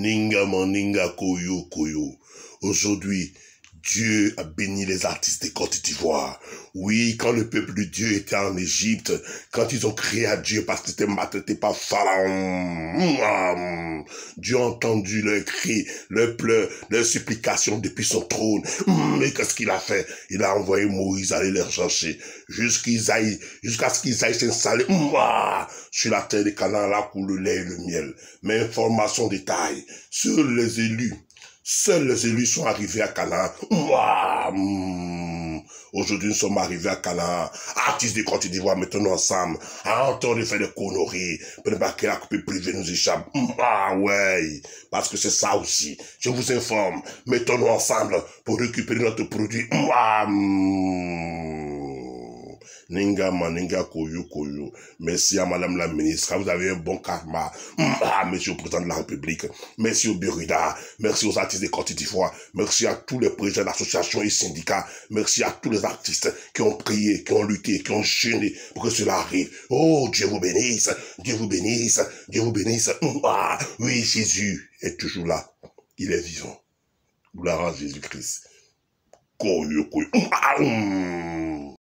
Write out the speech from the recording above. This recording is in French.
Ninga maninga koyo koyo. Aujourd'hui, Dieu a béni les artistes des Côtes d'Ivoire. Oui, quand le peuple de Dieu était en Égypte, quand ils ont crié à Dieu parce qu'ils étaient maltraités par Pharaon, Dieu a entendu leurs cris, leurs pleurs, leurs supplications depuis son trône. Mais hum, qu'est-ce qu'il a fait Il a envoyé Moïse aller les chercher jusqu'ils jusqu'à ce qu'ils aillent s'installer sur la terre des Canaan là où le lait et le miel. Mais information détail sur les élus Seuls les élus sont arrivés à Canaan. Hmm. Aujourd'hui, nous sommes arrivés à Calin. Artistes de Côte d'Ivoire, mettons-nous ensemble. À de faire des conneries. Pour ne pas que la coupe privée nous échappe. Ah ouais. Parce que c'est ça aussi. Je vous informe. Mettons-nous ensemble pour récupérer notre produit. Hmm. Ninga ningakoyo koyo merci à madame la ministre vous avez un bon karma monsieur le président de la république merci au Burida merci aux artistes de Côte d'Ivoire merci à tous les présidents d'associations et syndicats merci à tous les artistes qui ont prié qui ont lutté qui ont gêné pour que cela arrive oh Dieu vous bénisse Dieu vous bénisse Dieu vous bénisse oui Jésus est toujours là il est vivant gloire à Jésus Christ koyo koyo